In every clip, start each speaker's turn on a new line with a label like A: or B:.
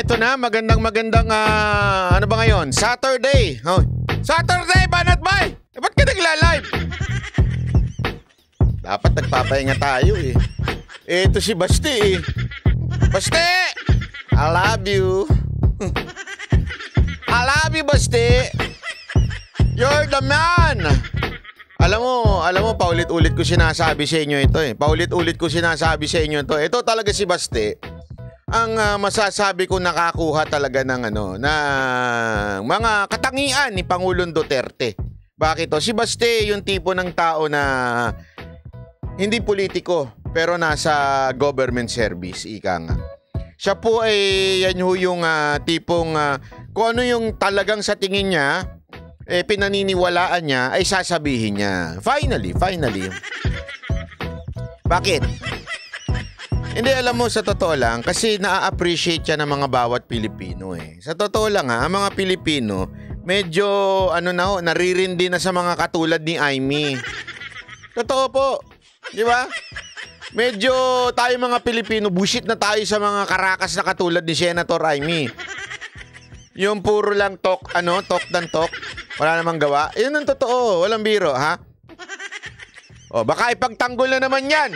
A: eto na. Magandang magandang uh, ano ba ngayon? Saturday. Oh. Saturday, Banat Bay! Eh, ba't ka nagla-live? Dapat nagpapahinga tayo eh. eh. Ito si Basti eh. Basti! I love you. I love you, Basti. You're the man. Alam mo, alam mo, paulit-ulit ko sinasabi sa inyo ito eh. Paulit-ulit ko sinasabi sa inyo ito. Ito talaga si Basti ang uh, masasabi ko nakakuha talaga ng ano na mga katangian ni Pangulong Duterte. Bakit to? Si Baste yung tipo ng tao na hindi politiko pero nasa government service ika nga. Siya po ay yan ho yung uh, tipong uh, kung ano yung talagang sa tingin niya eh pinaniniwalaan niya ay sasabihin niya. Finally, finally. Bakit? Hindi, alam mo, sa totoo lang, kasi na-appreciate siya ng mga bawat Pilipino eh. Sa totoo lang ha, ah, ang mga Pilipino, medyo, ano na ho, naririndi na sa mga katulad ni Aimee. Totoo po. Di ba? Medyo tayo mga Pilipino, bushit na tayo sa mga karakas na katulad ni Senator Aimee. Yung puro lang talk, ano, talk ng talk. Wala namang gawa. Yun ang totoo. Walang biro, ha? O, baka ipagtanggol na naman yan.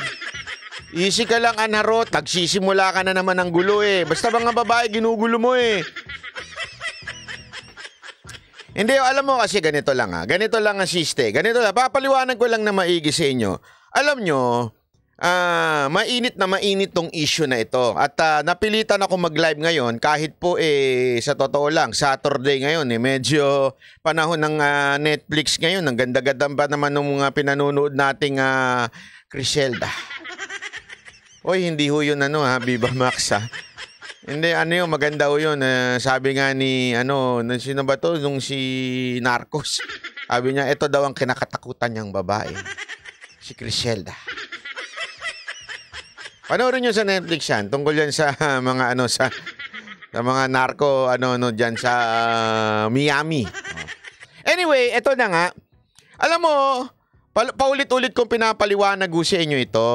A: Easy ka lang, Anaro. Nagsisimula ka na naman ng gulo eh. Basta mga babae, ginugulo mo eh. Hindi, alam mo kasi ganito lang ha. Ah. Ganito lang ang siste. Ganito lang. Papaliwanag ko lang na maigi sa inyo. Alam nyo, Ah, uh, mainit na mainit tong issue na ito. At uh, napilitan ako mag-live ngayon kahit po eh sa totoo lang Saturday ngayon eh medyo panahon ng uh, Netflix ngayon. Ang ganda-ganda pa naman ng mga pinanunood nating uh, Criselda. Oy, hindi ho yun ano ha, Viva Max ha. Hindi, ano yun, maganda ho yun. Uh, sabi nga ni, ano, sino ba to? Nung si Narcos. Sabi niya, ito daw ang kinakatakutan niyang babae. Si Criselda. Panoorin niyo sa Netflix yan. Tungkol yan sa uh, mga ano, sa, sa mga narco, ano, ano, dyan sa uh, Miami. Anyway, ito na nga. Alam mo, paulit-ulit kong pinapaliwanag sa inyo ito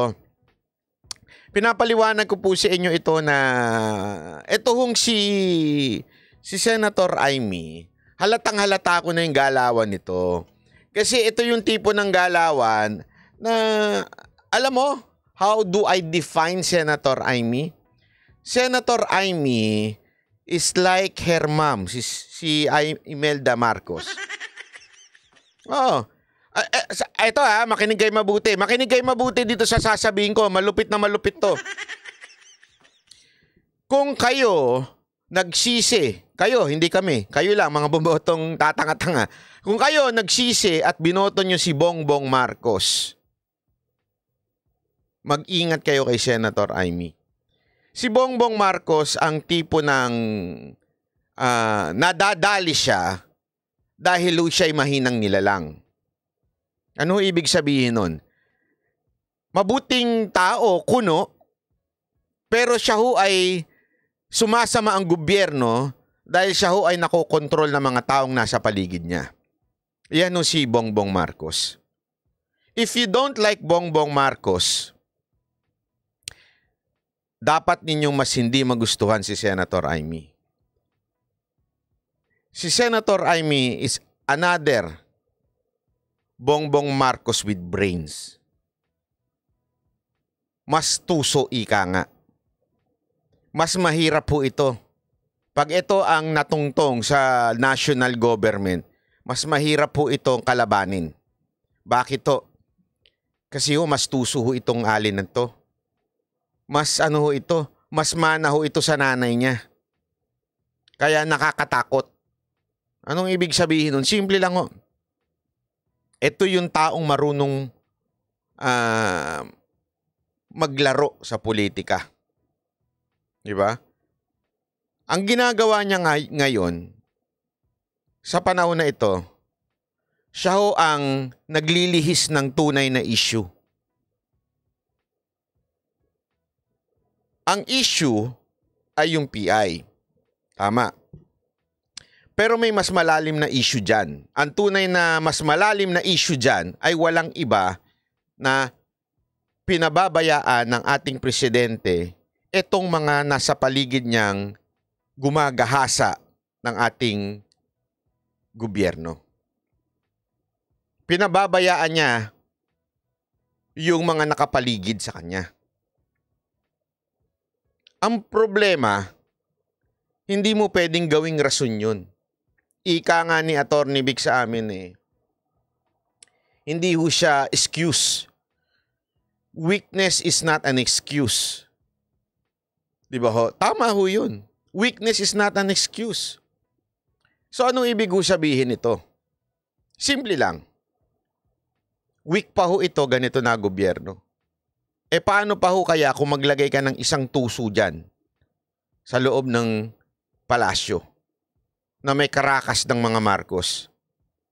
A: pinapaliwanag ko po sa inyo ito na ito hong si si Senator Amy, halatang halata ko na yung galawan nito. Kasi ito yung tipo ng galawan na alam mo, how do I define Senator Amy? Senator Amy is like her mom, si, si Imelda Marcos. Oh, Uh, ito ha, makinig kayo mabuti. Makinig kayo mabuti dito sa sasabihin ko. Malupit na malupit to. Kung kayo nagsisi, kayo, hindi kami, kayo lang, mga bumotong tatanga-tanga. Kung kayo nagsisi at binoto nyo si Bongbong Marcos, mag-ingat kayo kay Senator Amy. Si Bongbong Marcos ang tipo ng uh, nadadali siya dahil siya ay mahinang nilalang. Ano ibig sabihin nun? Mabuting tao, kuno, pero siya ho ay sumasama ang gobyerno dahil siya ho ay nakokontrol ng mga taong nasa paligid niya. Yan ho si Bongbong Marcos. If you don't like Bongbong Marcos, dapat ninyong mas hindi magustuhan si Senator Amy. Si Senator Amy is another Bongbong Marcos with brains. Mas tuso ika nga. Mas mahirap po ito. Pag ito ang natungtong sa national government, mas mahirap po itong kalabanin. Bakit to? Kasi ho, mas tuso ho itong alin na to. Mas ano ho ito, mas mana ho ito sa nanay niya. Kaya nakakatakot. Anong ibig sabihin nun? Simple lang ho ito yung taong marunong uh, maglaro sa politika. Di ba? Ang ginagawa niya ngay- ngayon, sa panahon na ito, siya ho ang naglilihis ng tunay na issue. Ang issue ay yung PI. Tama. Pero may mas malalim na issue dyan. Ang tunay na mas malalim na issue dyan ay walang iba na pinababayaan ng ating presidente itong mga nasa paligid niyang gumagahasa ng ating gobyerno. Pinababayaan niya yung mga nakapaligid sa kanya. Ang problema, hindi mo pwedeng gawing rason yun ika nga ni Attorney Vic sa amin eh, hindi ho siya excuse. Weakness is not an excuse. Di ba ho? Tama ho yun. Weakness is not an excuse. So anong ibig ho sabihin ito? Simple lang. Weak pa ho ito, ganito na gobyerno. E paano pa ho kaya kung maglagay ka ng isang tuso dyan sa loob ng palasyo? na may karakas ng mga Marcos.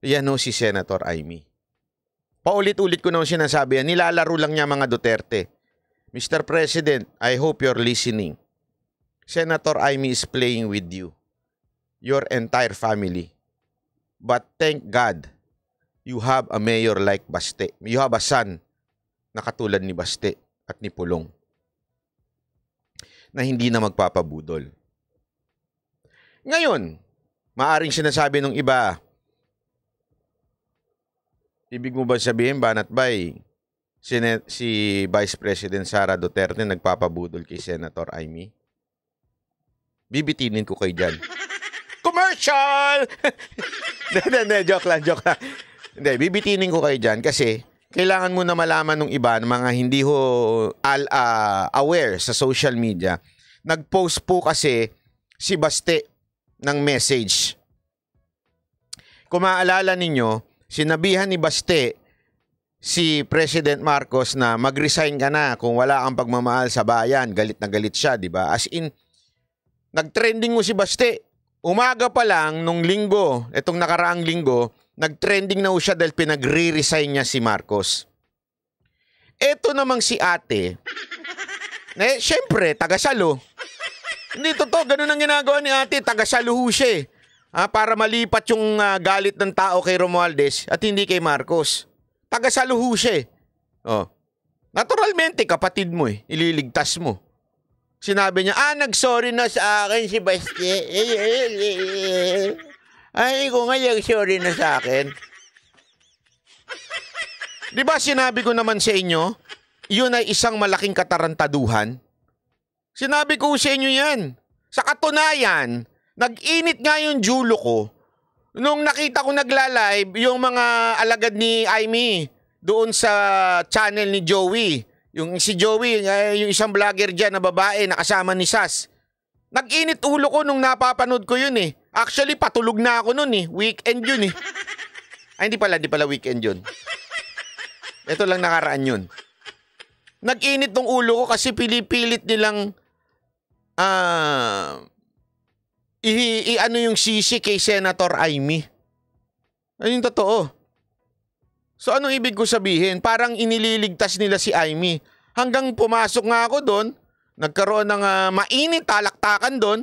A: Yan o si Senator Amy. Paulit-ulit ko na sinasabi yan, nilalaro lang niya mga Duterte. Mr. President, I hope you're listening. Senator Amy is playing with you, your entire family. But thank God, you have a mayor like Baste. You have a son na katulad ni Baste at ni Pulong na hindi na magpapabudol. Ngayon, Maaring sinasabi ng iba. Ibig mo ba sabihin, Banat Bay, si, si Vice President Sara Duterte nagpapabudol kay Senator Amy? Bibitinin ko kay dyan. Commercial! Hindi, hindi, joke lang, joke lang. Hindi, bibitinin ko kay dyan kasi kailangan mo na malaman ng iba, ng mga hindi ho al, uh, aware sa social media. Nag-post po kasi si Baste ng message. Kung maaalala ninyo, sinabihan ni Baste si President Marcos na mag-resign ka na kung wala ang pagmamahal sa bayan. Galit na galit siya, di ba? As in, nag-trending mo si Baste. Umaga pa lang nung linggo, itong nakaraang linggo, nag-trending na siya dahil pinag-resign niya si Marcos. Ito namang si ate, eh, syempre, taga-salo. Hindi totoo, ganun ang ginagawa ni ate. Taga-saluhu siya eh. Ah, para malipat yung ah, galit ng tao kay Romualdez at hindi kay Marcos. Taga-saluhu siya eh. Oh. Naturalmente, kapatid mo eh. Ililigtas mo. Sinabi niya, ah, nag-sorry na sa akin si Bastie. Ay, ko nga sorry na sa akin. Di ba sinabi ko naman sa inyo, yun ay isang malaking katarantaduhan? Sinabi ko sa inyo yan. Sa katunayan, nag-init nga yung julo ko nung nakita ko nagla-live yung mga alagad ni Aimee doon sa channel ni Joey. Yung si Joey, eh, yung isang vlogger dyan na babae na kasama ni Sas. Nag-init ulo ko nung napapanood ko yun eh. Actually, patulog na ako nun eh. Weekend yun eh. Ay, hindi pala, hindi pala weekend yun. Ito lang nakaraan yun. Nag-init ng ulo ko kasi pilipilit nilang ah, i, i ano yung sisi kay Senator Aimee. Ayun totoo. So anong ibig ko sabihin? Parang inililigtas nila si Aimee. Hanggang pumasok nga ako doon, nagkaroon ng uh, mainit talaktakan doon.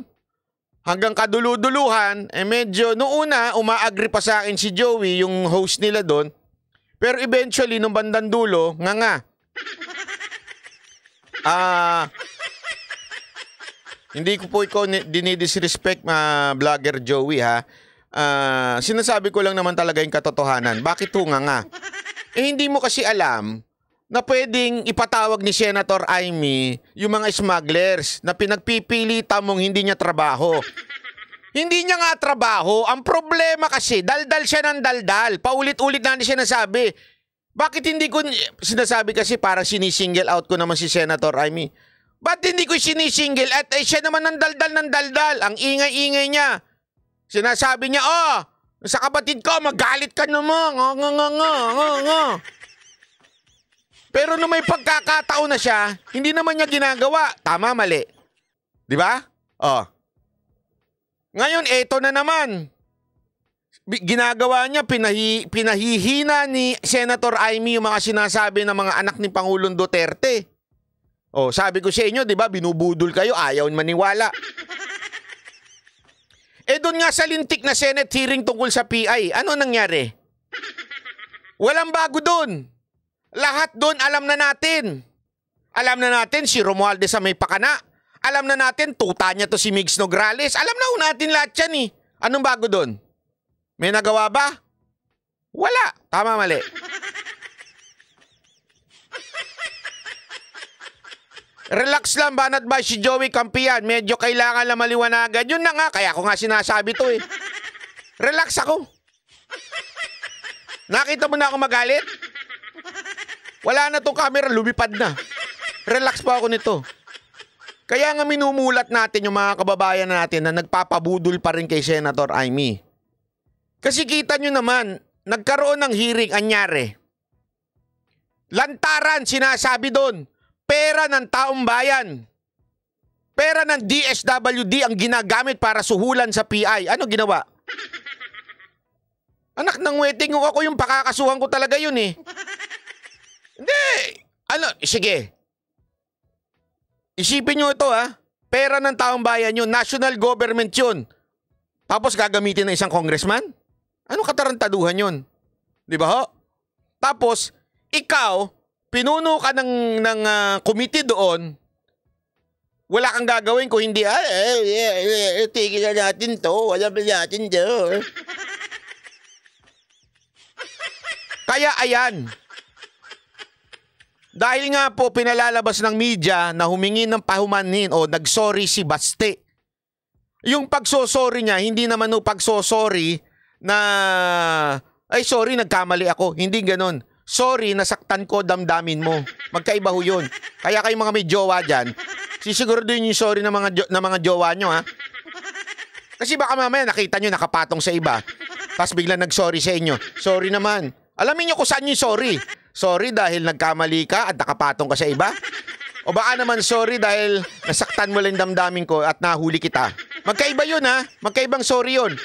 A: Hanggang kaduluduluhan, eh medyo nouna umaagri pa sa akin si Joey, yung host nila doon. Pero eventually nung bandang dulo, nga nga. Ah, uh, hindi ko po ikaw dinidisrespect ma vlogger Joey ha. Uh, sinasabi ko lang naman talaga yung katotohanan. Bakit ho nga nga? Eh hindi mo kasi alam na pwedeng ipatawag ni Senator Amy yung mga smugglers na pinagpipilitan mong hindi niya trabaho. hindi niya nga trabaho. Ang problema kasi, daldal siya ng daldal. Paulit-ulit na siya nasabi. Bakit hindi ko sinasabi kasi parang sinisingle out ko naman si Senator Amy. Ba't hindi ko sinisingil? At eh, siya naman ang daldal ng daldal. Ang ingay-ingay niya. Sinasabi niya, oh, sa kapatid ko, magalit ka naman. Oh, nga, nga, nga, nga, nga. Pero nung may pagkakataon na siya, hindi naman niya ginagawa. Tama, mali. Di ba? Oh. Ngayon, eto na naman. Ginagawa niya, pinahi, pinahihina ni Senator Aimee yung mga sinasabi ng mga anak ni Pangulong Duterte. Oh, sabi ko sa inyo, 'di ba, binubudol kayo, ayaw maniwala. eh doon nga sa lintik na Senate hearing tungkol sa PI, ano nangyari? Walang bago doon. Lahat doon alam na natin. Alam na natin si Romualdez sa may pakana. Alam na natin tuta niya to si Migs Nograles. Alam na natin lahat 'yan eh. Anong bago doon? May nagawa ba? Wala. Tama mali. Relax lang, banat ba si Joey Campian? Medyo kailangan na maliwanagan. Yun na nga, kaya ko nga sinasabi to eh. Relax ako. Nakita mo na ako magalit? Wala na tong camera, lumipad na. Relax pa ako nito. Kaya nga minumulat natin yung mga kababayan natin na nagpapabudol pa rin kay Senator Amy. Kasi kita nyo naman, nagkaroon ng hearing, anyare. Lantaran, sinasabi doon, Pera ng taong bayan. Pera ng DSWD ang ginagamit para suhulan sa PI. Ano ginawa? Anak ng wedding ko ako yung pakakasuhan ko talaga yun eh. Hindi. Ano? Sige. Isipin nyo ito ha. Pera ng taong bayan yun. National government yun. Tapos gagamitin ng isang congressman? Ano katarantaduhan yun? Di ba ho? Tapos, ikaw, pinuno ka ng, ng uh, committee doon, wala kang gagawin kung hindi, ah, eh, eh, eh, tigil na natin to, wala ba natin to. Kaya ayan, dahil nga po pinalalabas ng media na humingi ng pahumanin o nagsorry si Baste. Yung pagsosorry niya, hindi naman o pagsosorry na, ay sorry, nagkamali ako. Hindi ganon sorry, nasaktan ko, damdamin mo. Magkaiba ho yun. Kaya kayong mga may jowa dyan, din yung sorry ng mga, ng mga jowa nyo, ha? Kasi baka mamaya nakita nyo nakapatong sa iba. Tapos bigla nag-sorry sa inyo. Sorry naman. Alamin nyo kung saan yung sorry. Sorry dahil nagkamali ka at nakapatong ka sa iba? O baka naman sorry dahil nasaktan mo lang damdamin ko at nahuli kita. Magkaiba yun ha. Magkaibang sorry yun.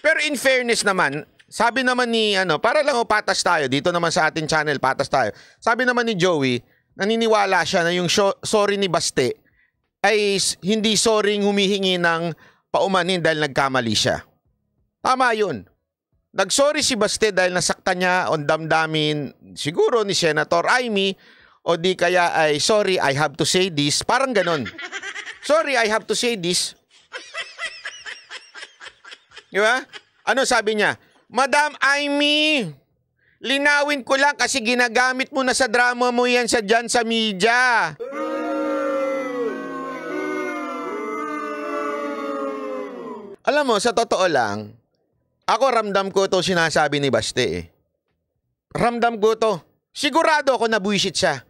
A: Pero in fairness naman, sabi naman ni ano, para lang upatas oh, tayo dito naman sa ating channel, patas tayo. Sabi naman ni Joey, naniniwala siya na yung show, sorry ni Baste ay hindi sorry humihingi ng paumanin dahil nagkamali siya. Tama 'yun. Nag-sorry si Baste dahil nasaktan niya on damdamin siguro ni Senator Aimee o di kaya ay sorry I have to say this, parang ganon. Sorry I have to say this. Di ba? Ano sabi niya? Madam Amy, linawin ko lang kasi ginagamit mo na sa drama mo yan sa dyan sa media. Alam mo, sa totoo lang, ako ramdam ko to sinasabi ni Baste eh. Ramdam ko to. Sigurado ako na buwisit siya.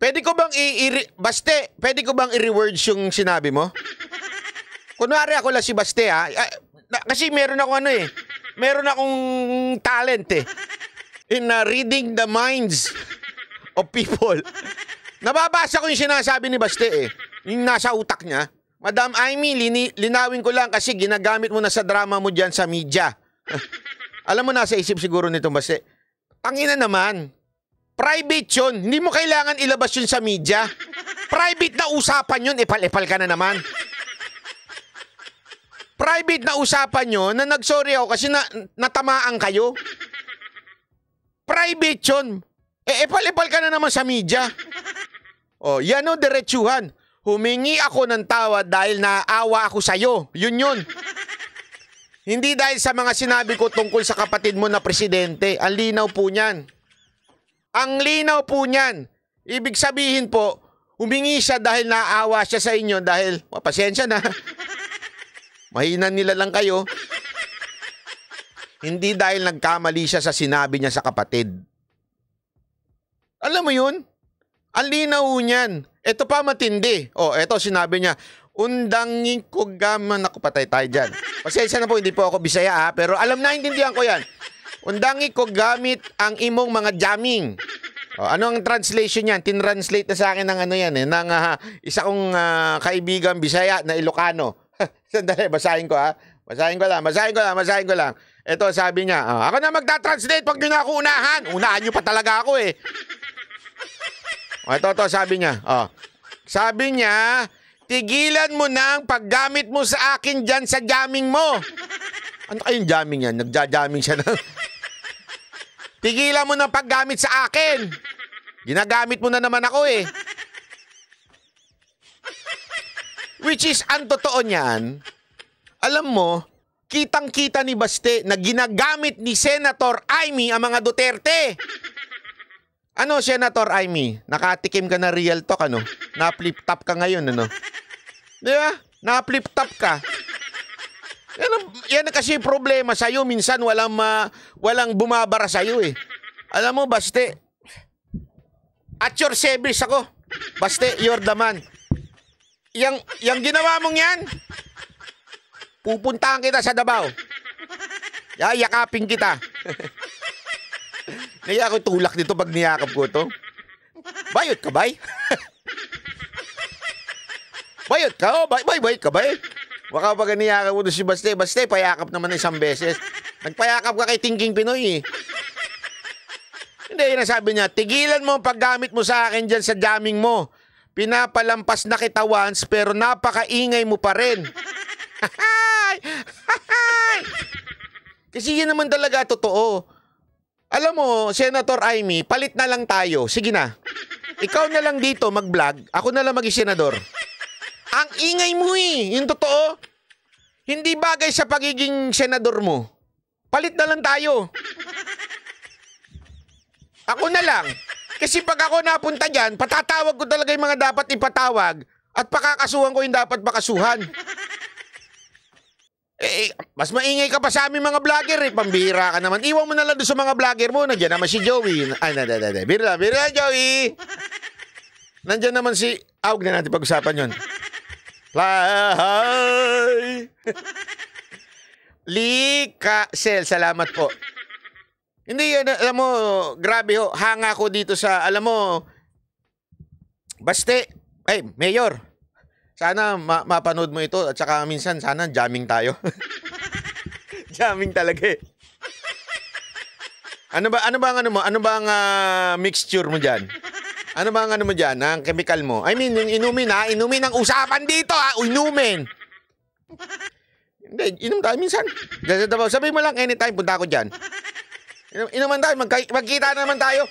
A: Pwede ko bang i-, i Baste, pwede ko bang i-rewards yung sinabi mo? Kunwari ako lang si Baste ha. Ah. kasi meron ako ano eh meron akong talent eh. In uh, reading the minds of people. Nababasa ko yung sinasabi ni Baste eh. Yung nasa utak niya. Madam Amy, lini, linawin ko lang kasi ginagamit mo na sa drama mo dyan sa media. Alam mo, nasa isip siguro nitong Baste. Tangina naman. Private yun. Hindi mo kailangan ilabas yun sa media. Private na usapan yun. Epal-epal ka na naman private na usapan nyo na nagsorry ako kasi na, natamaan kayo. Private yun. E, eh, epal-epal ka na naman sa media. O, oh, yan o, diretsuhan. Humingi ako ng tawad dahil naawa ako sa'yo. Yun yun. Hindi dahil sa mga sinabi ko tungkol sa kapatid mo na presidente. Ang linaw po niyan. Ang linaw po niyan. Ibig sabihin po, humingi siya dahil naawa siya sa inyo dahil, oh, pasensya na. Mahina nila lang kayo. Hindi dahil nagkamali siya sa sinabi niya sa kapatid. Alam mo yun? Ang linaw niyan. Ito pa matindi. O, oh, ito sinabi niya, undangin ko gaman. Naku, patay tayo dyan. Pasensya na po, hindi po ako bisaya ha, pero alam na, intindihan ko yan. Undangin ko gamit ang imong mga jamming. Oh, ano ang translation niyan? Tinranslate na sa akin ng ano yan eh, ng uh, ah, isa kong uh, ah, kaibigan Bisaya na Ilocano. Sandali, basahin ko ha. Basahin ko lang, basahin ko lang, basahin ko lang. Ito, sabi niya, oh, ako na magta-translate pag nyo na ako unahan. Unahan nyo pa talaga ako eh. Oh, ito, ito, sabi niya. Oh. Sabi niya, tigilan mo na ang paggamit mo sa akin dyan sa jamming mo. Ano kayong jamming yan? Nagja-jamming siya na. tigilan mo na paggamit sa akin. Ginagamit mo na naman ako eh. Which is, ang totoo niyan, alam mo, kitang-kita ni Baste na ginagamit ni Senator Amy ang mga Duterte. Ano, Senator Amy? Nakatikim ka na real talk, ano? Na-flip top ka ngayon, ano? Di ba? Na-flip top ka. Yan, ang, yan kasi problema sa'yo. Minsan walang, ma, walang bumabara sa'yo eh. Alam mo, Baste, at your service ako. Baste, you're the man. Yang, yang ginawa mong yan, pupuntahan kita sa Dabao. yakapin kita. Kaya ako tulak dito pag niyakap ko to. Bayot ka, bay? bayot ka, oh, bay, bay, bay ka, bay? Baka pag niyakap ko to si Baste, Baste, payakap naman isang beses. Nagpayakap ka kay Tingking Pinoy eh. Hindi, yun sabi niya, tigilan mo ang paggamit mo sa akin dyan sa jamming mo. Pinapalampas na kita once pero napakaingay mo pa rin. Kasi yan naman talaga totoo. Alam mo, Senator Amy, palit na lang tayo. Sige na. Ikaw na lang dito mag-vlog. Ako na lang maging senador. Ang ingay mo eh. Yung totoo. Hindi bagay sa pagiging senador mo. Palit na lang tayo. Ako na lang. Kasi pag ako napunta dyan, patatawag ko talaga yung mga dapat ipatawag at pakakasuhan ko yung dapat pakasuhan. Eh, eh, mas maingay ka pa sa aming mga vlogger eh. Pambira ka naman. Iwan mo na lang doon sa mga vlogger mo. Nandiyan naman si Joey. Ay, ah, na, na, na, na. Bira, bira, Joey. Nandiyan naman si... Ah, na natin pag-usapan yun. Fly high. Lika. Sel, salamat po. Hindi, ano, alam mo, grabe ho. Hanga ko dito sa, alam mo, baste, ay, mayor, sana ma- mapanood mo ito at saka minsan sana jamming tayo. jamming talaga eh. Ano ba ano ba ang ano mo? Ano ba ang uh, mixture mo diyan? Ano ba ang ano mo diyan? Ang chemical mo? I mean, yung inumin ha, ah, inumin ang usapan dito ha, ah, inumin. Hindi, inom tayo minsan. Sabi mo lang anytime punta ako diyan. Inuman tayo, magka- magkita naman tayo.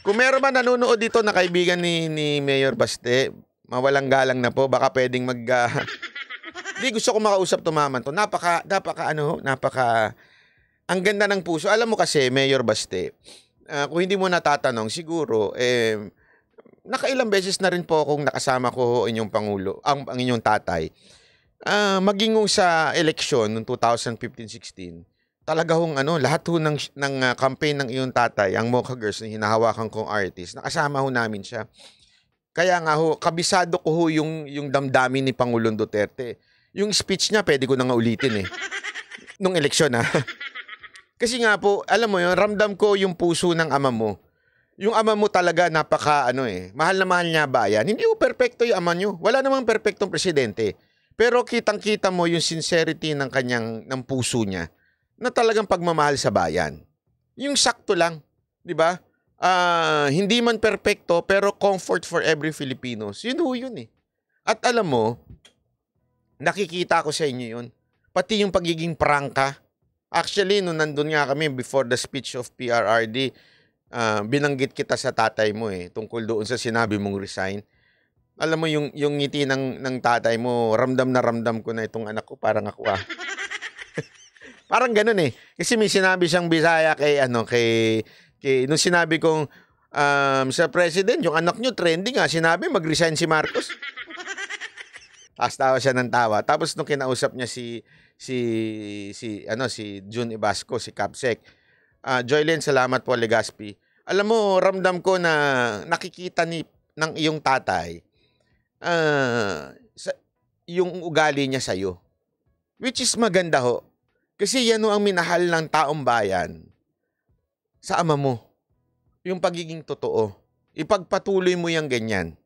A: Kung meron man nanonood dito na kaibigan ni, ni Mayor Baste, mawalang galang na po, baka pwedeng mag... Hindi, ah, uh, gusto ko makausap tumaman to. Napaka, napaka ano, napaka... Ang ganda ng puso. Alam mo kasi, Mayor Baste, uh, kung hindi mo natatanong, siguro, eh, nakailang beses na rin po akong nakasama ko inyong Pangulo, ang, ang inyong tatay. Uh, maging sa eleksyon noong 2015-16, talaga hong ano, lahat ho ng, ng ah, campaign ng iyong tatay, ang Mocha Girls na hinahawakan kong artist, nakasama ho namin siya. Kaya nga ho, kabisado ko ho yung, yung damdamin ni Pangulong Duterte. Yung speech niya, pwede ko na nga ulitin eh. Nung eleksyon ha. Ah. Kasi nga po, alam mo yun, ramdam ko yung puso ng ama mo. Yung ama mo talaga napaka ano eh, mahal na mahal niya bayan. Hindi ho perpekto yung ama niyo. Wala namang perpektong presidente. Pero kitang-kita mo yung sincerity ng kanyang ng puso niya na talagang pagmamahal sa bayan. Yung sakto lang, 'di ba? Uh, hindi man perpekto pero comfort for every Filipino. Yun ho yun eh. At alam mo, nakikita ko sa inyo yun. Pati yung pagiging prangka. Actually, nung nandun nga kami before the speech of PRRD, uh, ah, binanggit kita sa tatay mo eh, tungkol doon sa sinabi mong resign alam mo yung yung ngiti ng ng tatay mo, ramdam na ramdam ko na itong anak ko parang ako ah. Parang ganun eh. Kasi may sinabi siyang Bisaya kay ano kay kay nung sinabi kong um, sa president, yung anak nyo trending ah, sinabi mag-resign si Marcos. Tapos tawa siya ng tawa. Tapos nung kinausap niya si si si ano si June Ibasco, si Capsec. Uh, ah, Joylyn, salamat po Legaspi. Alam mo, ramdam ko na nakikita ni ng iyong tatay uh, sa, yung ugali niya sa iyo. Which is maganda ho. Kasi yan o ang minahal ng taong bayan sa ama mo. Yung pagiging totoo. Ipagpatuloy mo yung ganyan.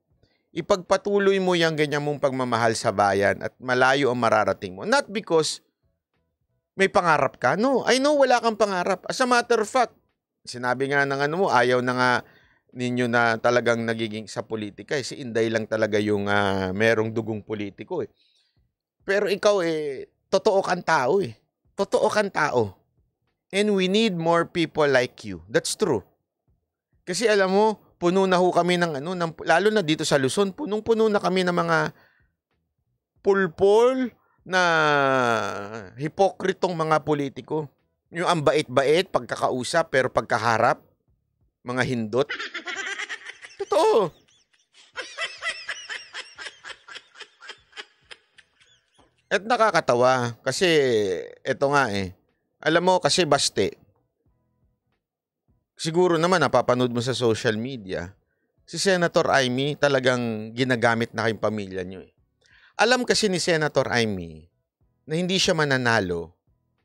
A: Ipagpatuloy mo yung ganyan mong pagmamahal sa bayan at malayo ang mararating mo. Not because may pangarap ka. No, I know wala kang pangarap. As a matter of fact, sinabi nga ng ano mo, ayaw na nga ninyo na talagang nagiging sa politika. Eh. Si Inday lang talaga yung uh, merong dugong politiko eh. Pero ikaw eh, totoo kang tao eh totoo kang tao. And we need more people like you. That's true. Kasi alam mo, puno na ho kami ng ano, ng, lalo na dito sa Luzon, punong-puno na kami ng mga pulpol na hipokritong mga politiko. Yung ang bait-bait pagkakausap pero pagkaharap, mga hindot. Totoo. At nakakatawa kasi eto nga eh. Alam mo kasi baste. Siguro naman napapanood mo sa social media. Si Senator Amy talagang ginagamit na kayong pamilya niyo eh. Alam kasi ni Senator Amy na hindi siya mananalo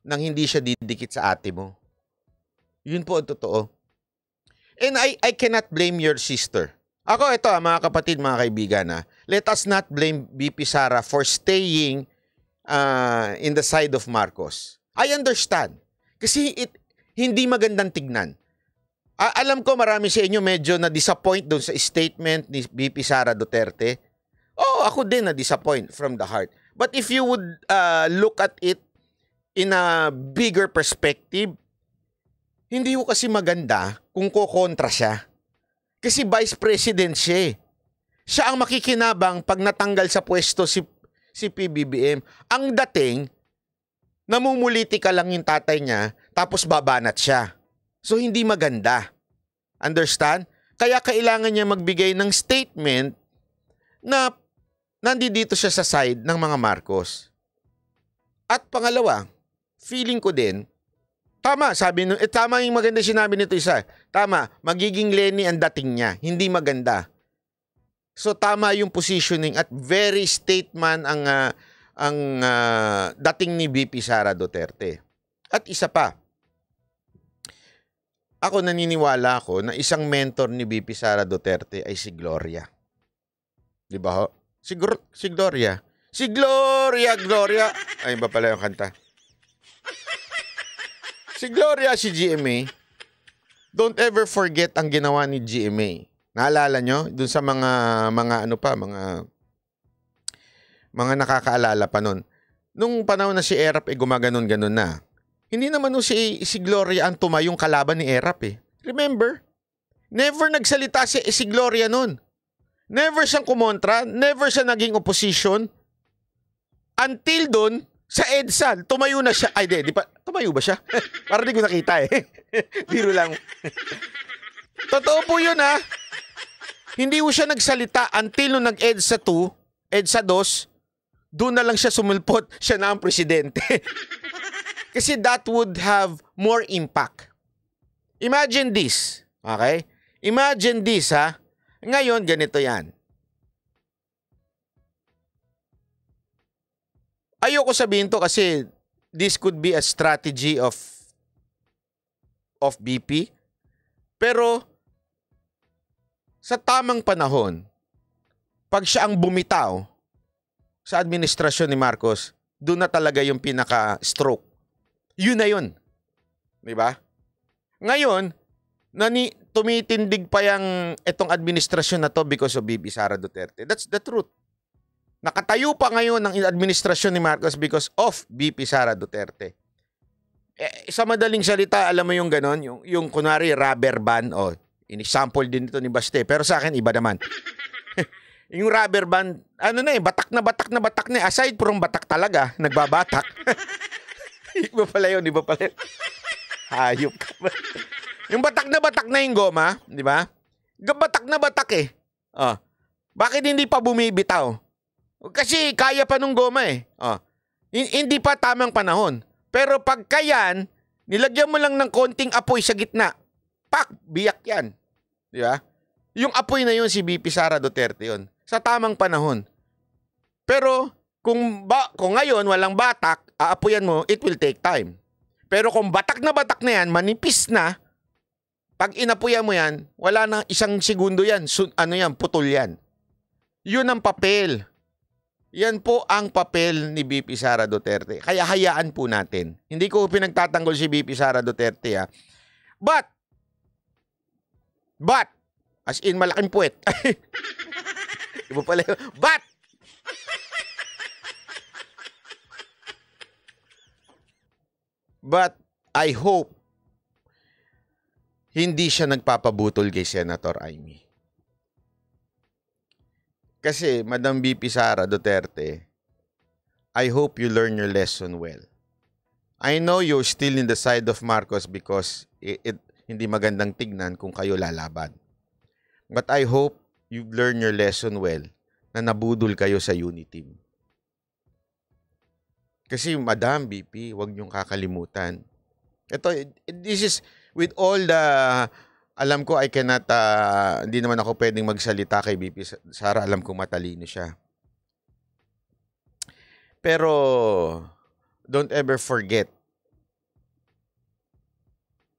A: nang hindi siya didikit sa ate mo. Yun po ang totoo. And I, I cannot blame your sister. Ako ito ah, mga kapatid, mga kaibigan. Ha. Ah. Let us not blame BP Sara for staying uh, in the side of Marcos. I understand. Kasi it, hindi magandang tignan. A- alam ko marami sa inyo medyo na-disappoint doon sa statement ni VP Sara Duterte. Oh, ako din na-disappoint from the heart. But if you would uh, look at it in a bigger perspective, hindi ko kasi maganda kung kokontra siya. Kasi vice president siya eh. Siya ang makikinabang pag natanggal sa pwesto si si PBBM. Ang dating, namumuliti ka lang yung tatay niya, tapos babanat siya. So hindi maganda. Understand? Kaya kailangan niya magbigay ng statement na nandito siya sa side ng mga Marcos. At pangalawa, feeling ko din, tama, sabi nung, eh, tama yung maganda sinabi nito isa. Tama, magiging Lenny ang dating niya. Hindi maganda. So tama yung positioning at very statement ang uh, ang uh, dating ni VP Sara Duterte. At isa pa. Ako naniniwala ako na isang mentor ni VP Sara Duterte ay si Gloria. 'Di ba ho? Si Gr si Gloria. Si Gloria, Gloria. Ay ba pala yung kanta? Si Gloria, si GMA. Don't ever forget ang ginawa ni GMA Naalala nyo? Doon sa mga, mga ano pa, mga, mga nakakaalala pa nun. Nung panahon na si Erap eh gumaganon-ganon na, hindi naman no si, si Gloria ang tumayong kalaban ni Erap eh. Remember? Never nagsalita si, si Gloria nun. Never siyang kumontra, never siya naging opposition. Until doon, sa EDSA, tumayo na siya. Ay, di, di pa, tumayo ba siya? Parang di ko nakita eh. Biro lang. Totoo po yun ha. Ah. Hindi ko siya nagsalita until nung nag-EDSA 2, EDSA 2, doon na lang siya sumulpot, siya na ang presidente. Kasi that would have more impact. Imagine this, okay? Imagine this, ha? Ngayon, ganito yan. Ayoko sabihin to kasi this could be a strategy of of BP. Pero sa tamang panahon, pag siya ang bumitaw sa administrasyon ni Marcos, doon na talaga yung pinaka-stroke. Yun na yun. Di ba? Ngayon, nani, tumitindig pa yung itong administrasyon na to because of Bibi Sara Duterte. That's the truth. Nakatayo pa ngayon ang administrasyon ni Marcos because of BP Sara Duterte. Eh, sa madaling salita, alam mo yung ganon, yung, yung kunwari rubber band, oh, In-example din ito ni Baste. Pero sa akin, iba naman. yung rubber band, ano na eh, batak na batak na batak na. Eh. Aside from batak talaga, nagbabatak. iba pala yun, iba pala yun. Hayop ka ba? yung batak na batak na yung goma, di ba? Batak na batak eh. Oh. Bakit hindi pa bumibitaw? Kasi kaya pa nung goma eh. Oh. Hindi pa tamang panahon. Pero pag kayan, nilagyan mo lang ng konting apoy sa gitna pak, biyak yan. Di ba? Yung apoy na yun si BP Sara Duterte yun. Sa tamang panahon. Pero kung, ba, kung ngayon walang batak, aapoyan mo, it will take time. Pero kung batak na batak na yan, manipis na, pag inapuya mo yan, wala na isang segundo yan. So, ano yan, putol yan. Yun ang papel. Yan po ang papel ni BP Sara Duterte. Kaya hayaan po natin. Hindi ko pinagtatanggol si BP Sara Duterte. Ha? Ah. But, But, as in malaking puwet. Iba pala yun. But, but I hope hindi siya nagpapabutol kay Senator Amy. Kasi Madam BP Sara Duterte, I hope you learn your lesson well. I know you're still in the side of Marcos because it, it hindi magandang tignan kung kayo lalaban. But I hope you've learned your lesson well na nabudol kayo sa unity team. Kasi Madam BP, wag niyong kakalimutan. Ito, this is with all the alam ko I cannot uh, hindi naman ako pwedeng magsalita kay BP Sara, alam ko matalino siya. Pero don't ever forget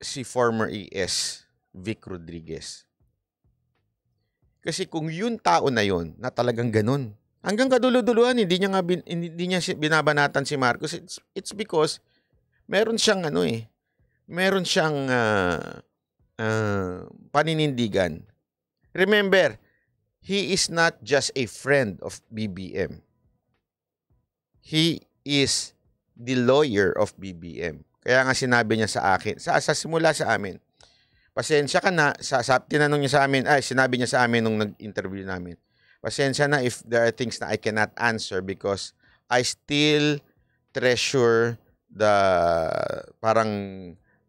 A: si former ES Vic Rodriguez. Kasi kung yung tao na yon na talagang ganun. Hanggang kaduluduluan, hindi niya nga bin, hindi niya binabanatan si Marcos. It's, it's because meron siyang ano eh, meron siyang uh, uh, paninindigan. Remember, he is not just a friend of BBM. He is the lawyer of BBM. Kaya nga sinabi niya sa akin, sa, sa simula sa amin, pasensya ka na, sa, sa, tinanong niya sa amin, ay sinabi niya sa amin nung nag-interview namin, pasensya na if there are things na I cannot answer because I still treasure the parang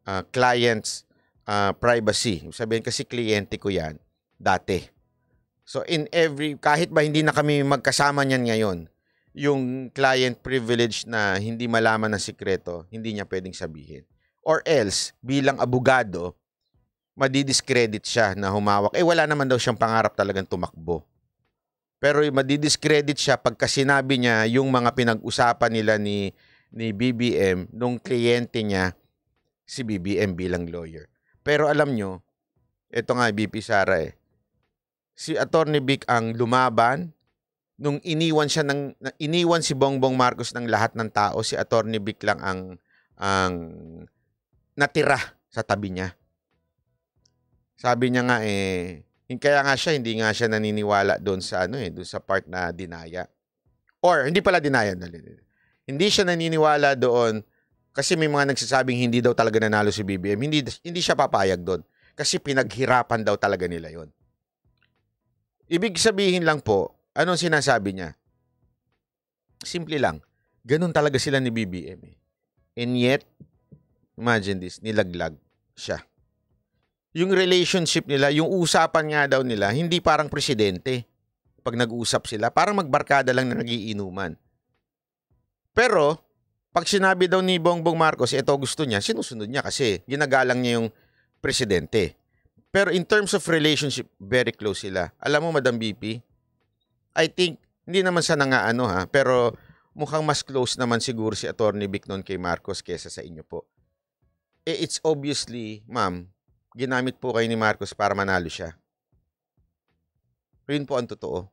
A: uh, client's uh, privacy. Sabihin kasi kliyente ko yan dati. So in every, kahit ba hindi na kami magkasama niyan ngayon, yung client privilege na hindi malaman ng sikreto, hindi niya pwedeng sabihin. Or else, bilang abogado, madidiscredit siya na humawak. Eh, wala naman daw siyang pangarap talagang tumakbo. Pero madidiscredit siya pagka sinabi niya yung mga pinag-usapan nila ni, ni BBM nung kliyente niya, si BBM bilang lawyer. Pero alam nyo, ito nga, BP Sara eh, si Attorney Vic ang lumaban, nung iniwan siya ng iniwan si Bongbong Marcos ng lahat ng tao, si Attorney Vic lang ang ang natira sa tabi niya. Sabi niya nga eh kaya nga siya hindi nga siya naniniwala doon sa ano eh, doon sa part na dinaya. Or hindi pala dinaya dali. Hindi siya naniniwala doon kasi may mga nagsasabing hindi daw talaga nanalo si BBM. Hindi hindi siya papayag doon kasi pinaghirapan daw talaga nila 'yon. Ibig sabihin lang po, Anong sinasabi niya? Simple lang. Ganun talaga sila ni BBM. Eh. And yet, imagine this, nilaglag siya. Yung relationship nila, yung usapan nga daw nila, hindi parang presidente. Pag nag-uusap sila, parang magbarkada lang na nagiinuman. Pero, pag sinabi daw ni Bongbong Marcos, ito gusto niya, sinusunod niya kasi ginagalang niya yung presidente. Pero in terms of relationship, very close sila. Alam mo, Madam BP, I think, hindi naman siya nangaano ha, pero mukhang mas close naman siguro si Attorney Vic noon kay Marcos kesa sa inyo po. Eh, it's obviously, ma'am, ginamit po kayo ni Marcos para manalo siya. Yun po ang totoo.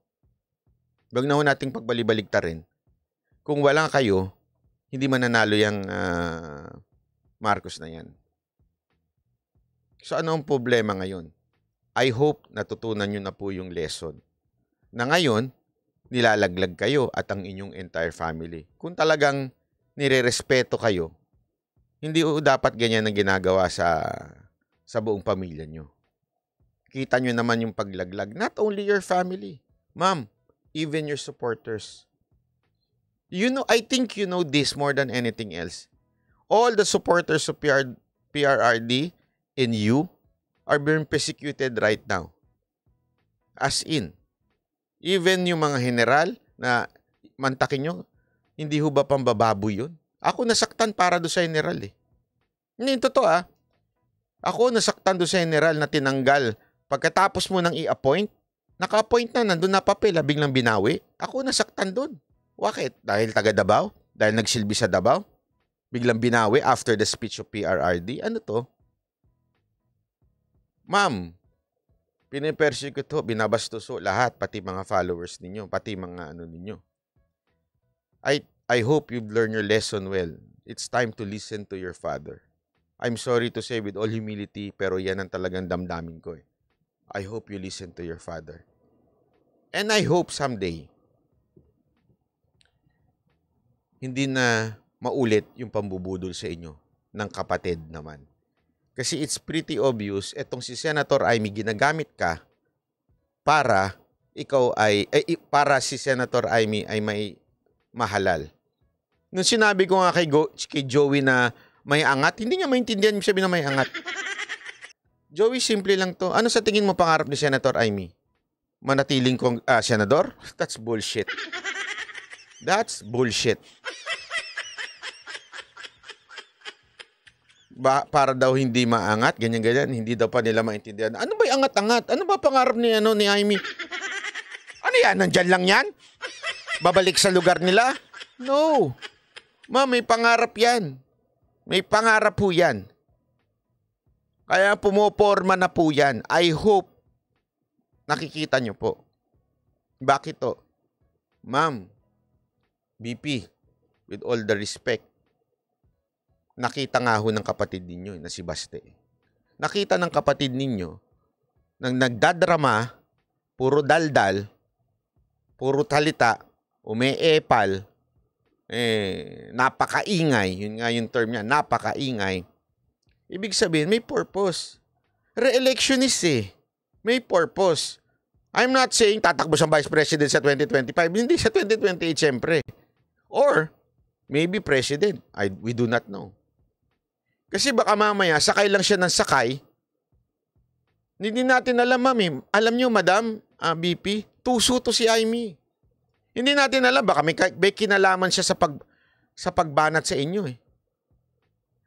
A: Huwag na ho nating pagbalibalik rin. Kung wala kayo, hindi mananalo yung uh, Marcos na yan. So ano ang problema ngayon? I hope natutunan nyo na po yung lesson na ngayon, nilalaglag kayo at ang inyong entire family. Kung talagang nirerespeto kayo, hindi dapat ganyan ang ginagawa sa sa buong pamilya nyo. Kita nyo naman yung paglaglag. Not only your family. Ma'am, even your supporters. You know, I think you know this more than anything else. All the supporters of PR, PRRD and you are being persecuted right now. As in, Even yung mga general na mantakin nyo, hindi ho ba pambababoy yun? Ako nasaktan para do sa general eh. Hindi, totoo ah. Ako nasaktan do sa general na tinanggal. Pagkatapos mo nang i-appoint, naka-appoint na, nandun na papel, biglang binawi. Ako nasaktan doon. Bakit? Dahil taga Davao? Dahil nagsilbi sa Davao? Biglang binawi after the speech of PRRD? Ano to? Ma'am, Pinipersecute ho, binabastos ho lahat, pati mga followers ninyo, pati mga ano ninyo. I, I hope you've learned your lesson well. It's time to listen to your father. I'm sorry to say with all humility, pero yan ang talagang damdamin ko eh. I hope you listen to your father. And I hope someday, hindi na maulit yung pambubudol sa inyo ng kapatid naman. Kasi it's pretty obvious, etong si Senator Amy ginagamit ka para ikaw ay, eh, para si Senator Amy ay may mahalal. Nung sinabi ko nga kay, Go, kay Joey na may angat, hindi niya maintindihan yung sabi na may angat. Joey, simple lang to. Ano sa tingin mo pangarap ni Senator Amy? Manatiling kong, ah, Senador? That's bullshit. That's bullshit. ba, para daw hindi maangat, ganyan-ganyan, hindi daw pa nila maintindihan. Ano ba yung angat-angat? Ano ba pangarap ni, ano, ni Amy? Ano yan? Nandyan lang yan? Babalik sa lugar nila? No. Ma, may pangarap yan. May pangarap po yan. Kaya pumoporma na po yan. I hope nakikita nyo po. Bakit to? Ma'am, BP, with all the respect, nakita nga ho ng kapatid ninyo eh, na si Baste. Eh. Nakita ng kapatid ninyo nang nagdadrama, puro daldal, puro talita, umeepal, eh, napakaingay, yun nga yung term niya, napakaingay. Ibig sabihin, may purpose. Re-electionist eh. May purpose. I'm not saying tatakbo sa vice president sa 2025. Hindi sa 2028, syempre. Or, maybe president. I, we do not know. Kasi baka mamaya, sakay lang siya ng sakay. Hindi natin alam, ma'am. Eh. Alam nyo, madam, uh, ah, BP, tuso to si Aimee. Hindi natin alam. Baka may, may kinalaman siya sa, pag, sa pagbanat sa inyo. Eh.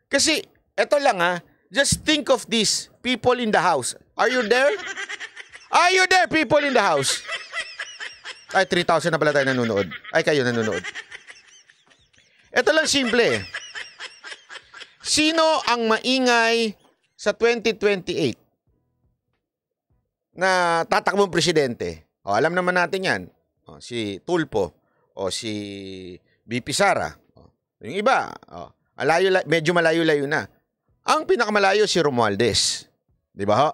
A: Kasi, eto lang ha. Ah. Just think of this, people in the house. Are you there? Are you there, people in the house? Ay, 3,000 na pala tayo nanonood. Ay, kayo nanonood. Ito lang simple eh. Sino ang maingay sa 2028 na tatakbong presidente? O, alam naman natin yan. O, si Tulpo o si BP Sara. O, yung iba, o, alayo, medyo malayo-layo na. Ang pinakamalayo si Romualdez. Di ba ho?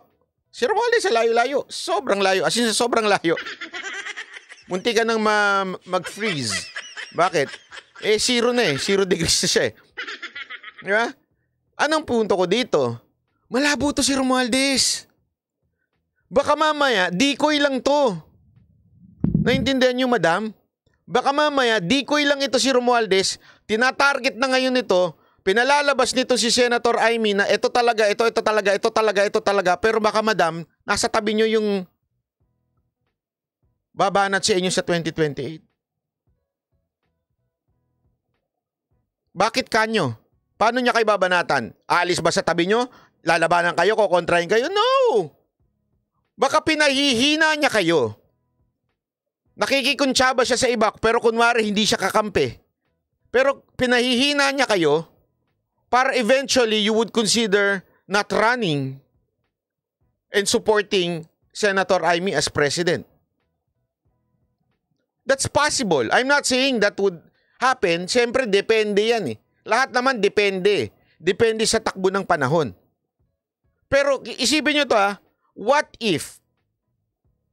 A: Si Romualdez sa layo-layo. Sobrang layo. As in, sobrang layo. Munti ka nang ma- mag-freeze. Bakit? Eh, zero na eh. Zero degrees na siya eh. Di ba? Anong punto ko dito? Malabo to si Romualdez. Baka mamaya, decoy lang to. Naintindihan nyo, madam? Baka mamaya, decoy lang ito si Romualdez. Tinatarget na ngayon ito. Pinalalabas nito si Senator Aimee na ito talaga, ito, ito talaga, ito talaga, ito talaga. Pero baka madam, nasa tabi nyo yung babanat sa inyo sa 2028. Bakit kanyo? Paano niya kayo babanatan? Alis ba sa tabi nyo? Lalabanan kayo? Kukontrahin kayo? No! Baka pinahihina niya kayo. Nakikikuntsaba siya sa iba pero kunwari hindi siya kakampi. Pero pinahihina niya kayo para eventually you would consider not running and supporting Senator Aimee as president. That's possible. I'm not saying that would happen. Siyempre, depende yan eh. Lahat naman depende. Depende sa takbo ng panahon. Pero isipin nyo to ha, what if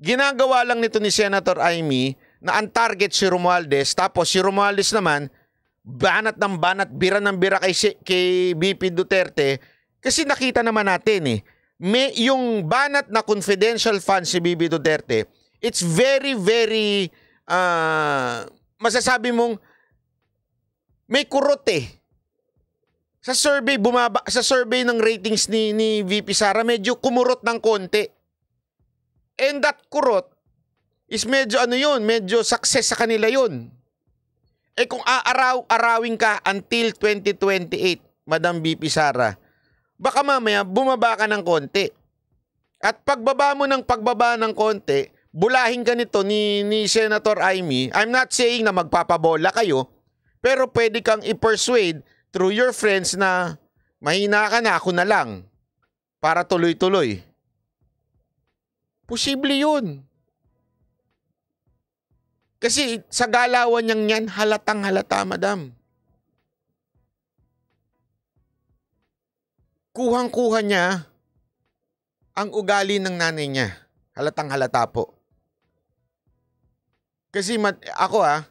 A: ginagawa lang nito ni Senator Amy na ang target si Romualdez tapos si Romualdez naman banat ng banat, bira ng bira kay, kay BP Duterte kasi nakita naman natin eh, may, yung banat na confidential fund si BB Duterte, it's very, very, uh, masasabi mong may kurot eh sa survey bumaba sa survey ng ratings ni ni VP Sara medyo kumurot ng konti. And that kurot is medyo ano yun, medyo success sa kanila yun. Eh kung aaraw-arawin ka until 2028, Madam VP Sara, baka mamaya bumaba ka ng konti. At pagbaba mo ng pagbaba ng konti, bulahin ka nito ni, ni Senator Aimee. I'm not saying na magpapabola kayo, pero pwede kang i-persuade through your friends na mahina ka na, ako na lang para tuloy-tuloy. Posible yun. Kasi sa galawan niyang yan, halatang halata, madam. Kuhang-kuha niya ang ugali ng nanay niya. Halatang halata po. Kasi mat- ako ah,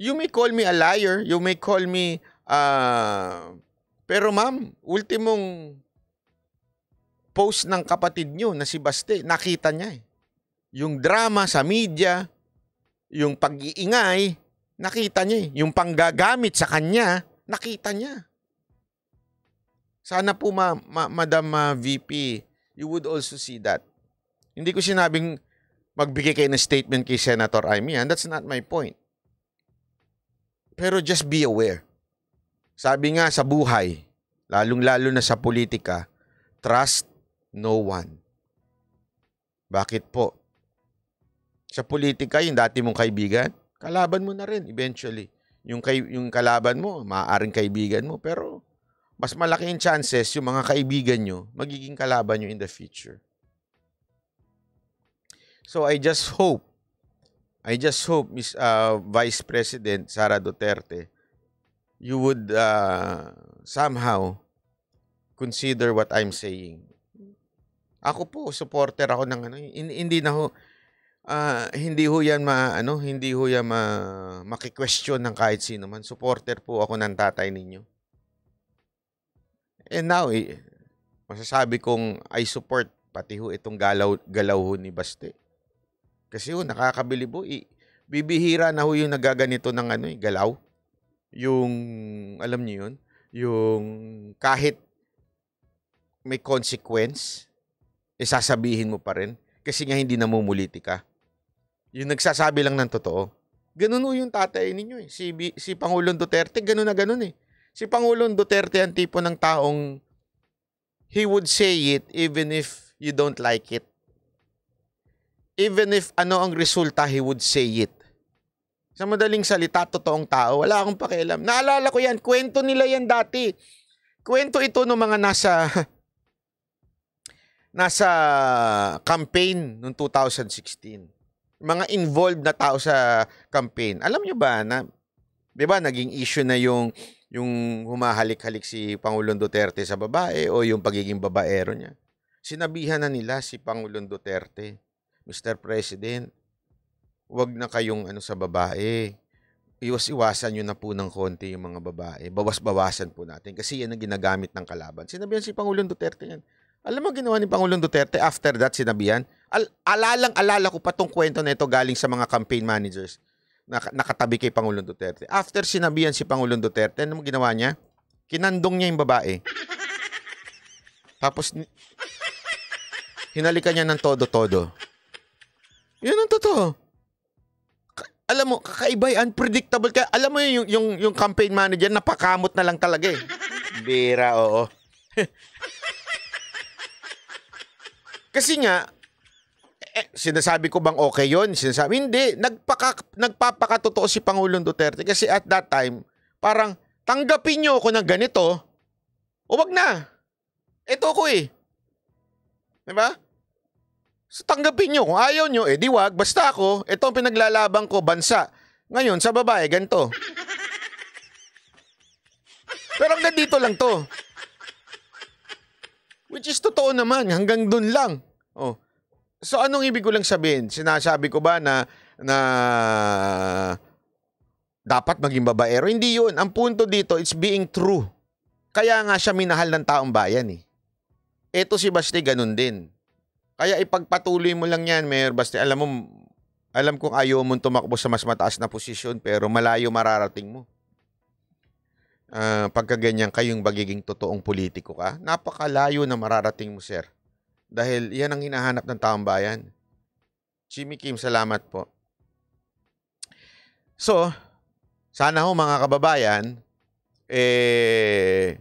A: you may call me a liar, you may call me Uh, pero ma'am, ultimong post ng kapatid nyo na si Baste, nakita niya eh. Yung drama sa media, yung pag-iingay, nakita niya eh. Yung panggagamit sa kanya, nakita niya. Sana po, ma, ma, Madam VP, you would also see that. Hindi ko sinabing magbigay kayo ng statement kay Senator Amy. And ah. that's not my point. Pero just be aware. Sabi nga sa buhay, lalong-lalo na sa politika, trust no one. Bakit po? Sa politika, yung dati mong kaibigan, kalaban mo na rin eventually. Yung, kay, yung kalaban mo, maaaring kaibigan mo, pero mas malaki yung chances yung mga kaibigan nyo magiging kalaban nyo in the future. So I just hope, I just hope Miss uh, Vice President Sara Duterte you would uh, somehow consider what I'm saying. Ako po, supporter ako ng ano, hindi na ho, uh, hindi ho yan ma, ano, hindi ho yan ma, maki-question ng kahit sino man. Supporter po ako ng tatay ninyo. And now, eh, masasabi kong I support pati ho itong galaw, galaw ho ni Baste. Kasi ho, nakakabilib ho. Eh, bibihira na ho yung nagaganito ng ano, eh, galaw. Yung, alam niyo yun, yung kahit may consequence, eh sasabihin mo pa rin kasi nga hindi namumuliti ka. Yung nagsasabi lang ng totoo. Ganun o yung tatay ninyo eh. Si, si Pangulong Duterte, ganun na ganun eh. Si Pangulong Duterte ang tipo ng taong he would say it even if you don't like it. Even if ano ang resulta, he would say it. Sa madaling salita, totoong tao. Wala akong pakialam. Naalala ko yan. Kwento nila yan dati. Kwento ito ng mga nasa nasa campaign noong 2016. Mga involved na tao sa campaign. Alam nyo ba na, di ba, naging issue na yung yung humahalik-halik si Pangulong Duterte sa babae o yung pagiging babaero niya. Sinabihan na nila si Pangulong Duterte, Mr. President, wag na kayong ano sa babae. Iwas-iwasan nyo na po ng konti yung mga babae. Bawas-bawasan po natin kasi yan ang ginagamit ng kalaban. Sinabihan si Pangulong Duterte yan. Alam mo ginawa ni Pangulong Duterte after that sinabihan? Al alalang alala ko pa tong kwento na ito galing sa mga campaign managers na nakatabi kay Pangulong Duterte. After sinabihan si Pangulong Duterte, ano mo ginawa niya? Kinandong niya yung babae. Tapos hinalikan niya ng todo-todo. Yun ang totoo alam mo, kakaiba, unpredictable ka. Alam mo yung, yung, yung campaign manager, napakamot na lang talaga eh. Bira, oo. Kasi nga, eh, sinasabi ko bang okay yon Sinasabi, hindi. Nagpaka, nagpapakatotoo si Pangulong Duterte kasi at that time, parang tanggapin nyo ako ng ganito, o wag na. Ito ko eh. Diba? So tanggapin nyo. Kung ayaw nyo, eh di wag. Basta ako, itong pinaglalabang ko, bansa. Ngayon, sa babae, ganito. Pero hanggang dito lang to. Which is totoo naman, hanggang dun lang. Oh. So anong ibig ko lang sabihin? Sinasabi ko ba na na dapat maging babaero? Hindi 'yun. Ang punto dito, it's being true. Kaya nga siya minahal ng taong bayan eh. Ito si Basti ganun din. Kaya ipagpatuloy mo lang yan, Mayor. Basta alam mo, alam kong ayaw mo tumakbo sa mas mataas na posisyon pero malayo mararating mo. Uh, ah, pagkaganyan kayong bagiging totoong politiko ka, napakalayo na mararating mo, sir. Dahil yan ang hinahanap ng taong bayan. Jimmy Kim, salamat po. So, sana ho mga kababayan, eh,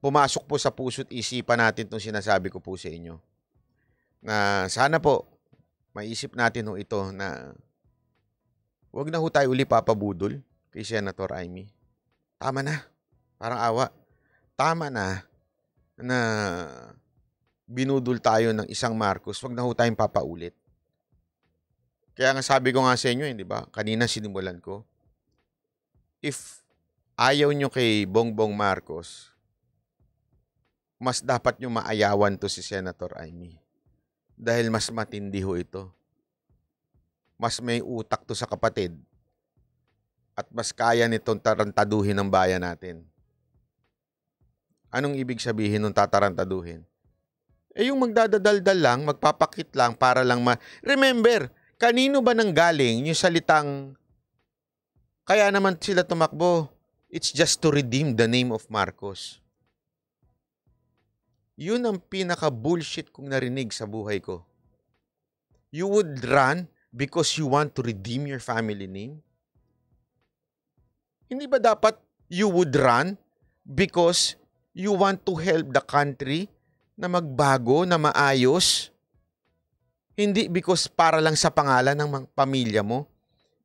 A: pumasok po sa puso't isipan natin itong sinasabi ko po sa inyo na sana po maisip natin ho ito na wag na ho tayo uli papabudol kay Senator Amy. Tama na. Parang awa. Tama na na binudol tayo ng isang Marcos, wag na ho tayong papaulit. Kaya nga sabi ko nga sa inyo, eh, ba? Kanina sinimulan ko. If ayaw nyo kay Bongbong Marcos, mas dapat nyo maayawan to si Senator Amy. Dahil mas matindi ho ito. Mas may utak to sa kapatid. At mas kaya nitong tarantaduhin ang bayan natin. Anong ibig sabihin ng tatarantaduhin? Eh yung magdadadaldal lang, magpapakit lang para lang ma... Remember, kanino ba nang galing yung salitang kaya naman sila tumakbo? It's just to redeem the name of Marcos. Yun ang pinaka-bullshit kong narinig sa buhay ko. You would run because you want to redeem your family name? Hindi ba dapat you would run because you want to help the country na magbago, na maayos? Hindi because para lang sa pangalan ng pamilya mo?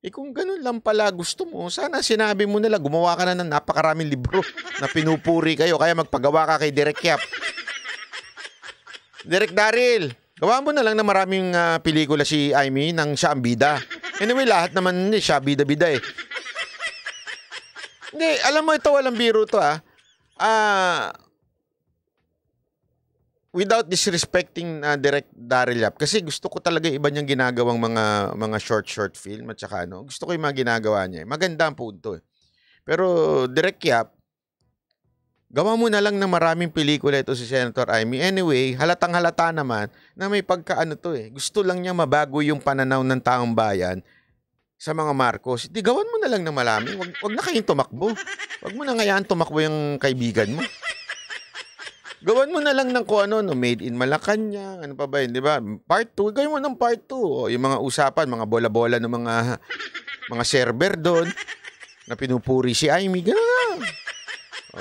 A: Eh kung ganun lang pala gusto mo, sana sinabi mo na lang, gumawa ka na ng napakaraming libro na pinupuri kayo, kaya magpagawa ka kay Direk Yap. Direk Daryl, gawa mo na lang na maraming uh, pelikula si Aimee ng siya ang bida. Anyway, lahat naman ni siya bida-bida eh. Hindi, alam mo ito, walang biro to ah. Ah... Uh, without disrespecting uh, ah, Direk Daryl Yap kasi gusto ko talaga iba niyang ginagawang mga mga short short film at saka ano gusto ko yung mga ginagawa niya eh. maganda ang punto eh. pero Direk Yap Gawa mo na lang ng maraming pelikula ito si Senator Amy. Anyway, halatang halata naman na may pagkaano to eh. Gusto lang niya mabago yung pananaw ng taong bayan sa mga Marcos. Di gawan mo na lang ng marami. Wag, wag na kayong tumakbo. Wag mo na ngayaan tumakbo yung kaibigan mo. Gawan mo na lang ng kung ano, no, made in Malacanang, ano pa ba yun, di ba? Part 2, gawin mo ng part 2. Oh, yung mga usapan, mga bola-bola ng mga mga server doon na pinupuri si Amy, gano'n lang.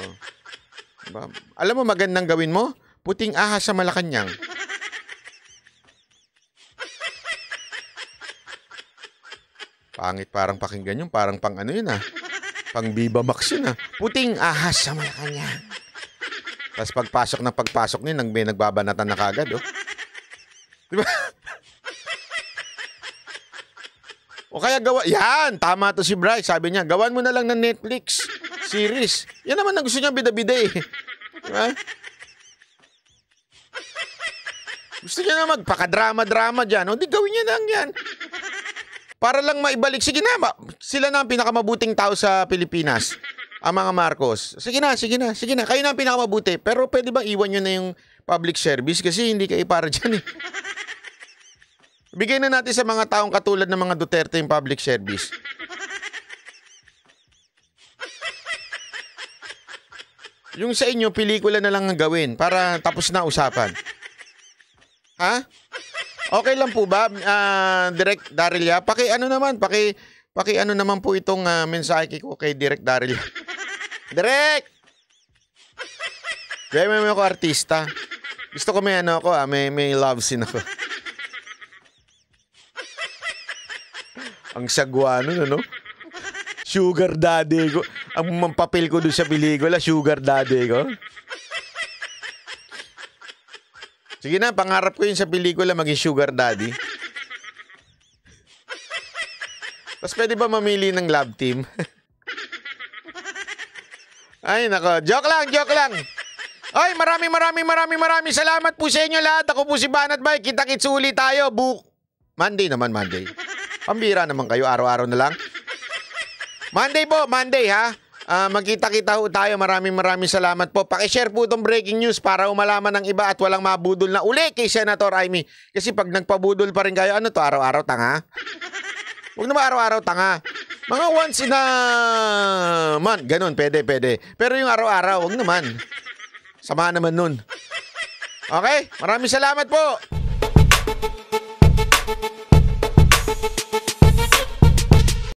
A: Oh. Diba? Alam mo magandang gawin mo? Puting ahas sa Malacanang. Pangit parang pakinggan yun. Parang pang ano yun ah. Pang Viva Max yun ah. Puting ahas sa Malacanang. Tapos pagpasok na pagpasok niya, nang may nagbabanatan na kagad oh. Diba? O kaya gawa, yan, tama to si Bryce. Sabi niya, gawan mo na lang ng Netflix series. Yan naman ang gusto niya bida-bida eh. Diba? Gusto niya na magpakadrama-drama dyan. O di gawin niya lang yan. Para lang maibalik. Sige na, ma- sila na ang pinakamabuting tao sa Pilipinas. Ang mga Marcos. Sige na, sige na, sige na. Kayo na ang pinakamabuti. Pero pwede ba iwan niyo na yung public service? Kasi hindi kayo para dyan eh. Bigay na natin sa mga taong katulad ng mga Duterte yung public service. Yung sa inyo, pelikula na lang ang gawin para tapos na usapan. Ha? Okay lang po ba, uh, ah, Direct Darilya? Paki ano naman, paki, paki ano naman po itong uh, mensahe ko kay Direct Darilya. Direct! Kaya may ako artista. Gusto ko may ano ako, ah, may, may love scene ako. ang sagwa nun, ano? Sugar daddy ko ang mampapil ko doon sa pelikula, sugar daddy ko. Sige na, pangarap ko yun sa pelikula, maging sugar daddy. Tapos pwede ba mamili ng love team? Ay, nako. Joke lang, joke lang. Ay, marami, marami, marami, marami. Salamat po sa inyo lahat. Ako po si Banat Bay. Kita-kits uli tayo. Bu Monday naman, Monday. Pambira naman kayo. Araw-araw na lang. Monday po, Monday ha. Uh, magkita-kita ho tayo. Maraming maraming salamat po. Pakishare po itong breaking news para umalaman ng iba at walang mabudol na uli kay Senator Amy. Kasi pag nagpabudol pa rin kayo, ano to, araw-araw tanga? Huwag naman araw-araw tanga. Mga once in a month, ganun, pwede, pwede. Pero yung araw-araw, huwag naman. Sama naman nun. Okay, maraming salamat po.